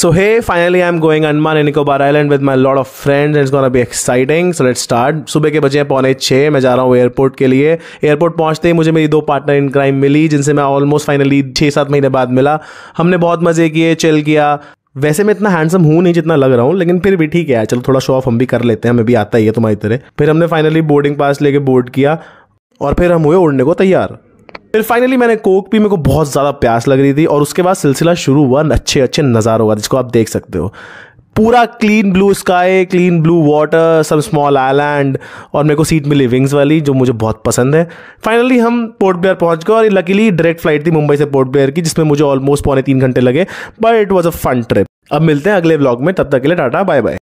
So hey, finally I'm going Andaman and Nicobar Island with my lot of friends and it's gonna be exciting. So let's start. सुबह के बजे हैं पौने छः मैं जा रहा हूँ एयरपोर्ट के लिए एयरपोर्ट पहुँचते ही मुझे मेरी दो पार्टनर इन क्राइम मिली जिनसे मैं ऑलमोस्ट फाइनली छः सात महीने बाद मिला हमने बहुत मज़े किए चिल किया वैसे मैं इतना हैंडसम हूँ नहीं जितना लग रहा हूँ लेकिन फिर भी ठीक है चलो थोड़ा शो ऑफ हम भी कर लेते हैं हमें भी आता ही है तुम्हारी तरह फिर हमने फाइनली बोर्डिंग पास लेके बोर्ड किया और फिर हम हुए उड़ने को तैयार फिर फाइनली मैंने कोक पी मेरे को बहुत ज़्यादा प्यास लग रही थी और उसके बाद सिलसिला शुरू हुआ अच्छे अच्छे नज़ारों का जिसको आप देख सकते हो पूरा clean blue sky clean blue water some small island और मेरे को सीट मिली विंग्स वाली जो मुझे बहुत पसंद है फाइनली हम पोर्ट ब्लेयर पहुंच गए और लकीली डायरेक्ट फ्लाइट थी मुंबई से पोर्ट ब्लेयर की जिसमें मुझे ऑलमोस्ट पौने तीन घंटे लगे but it was a fun trip अब मिलते हैं अगले ब्लॉग में तब तक के लिए टाटा बाय बाय